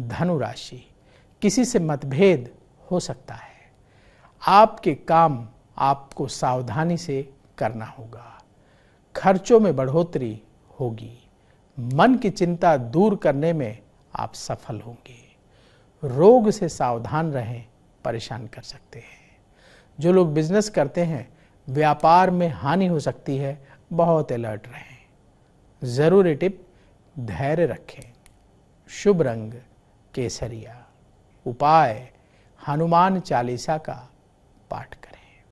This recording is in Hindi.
धनु राशि किसी से मतभेद हो सकता है आपके काम आपको सावधानी से करना होगा खर्चों में बढ़ोतरी होगी मन की चिंता दूर करने में आप सफल होंगे रोग से सावधान रहें परेशान कर सकते हैं जो लोग बिजनेस करते हैं व्यापार में हानि हो सकती है बहुत अलर्ट रहें ज़रूरी टिप धैर्य रखें शुभ रंग केसरिया उपाय हनुमान चालीसा का पाठ करें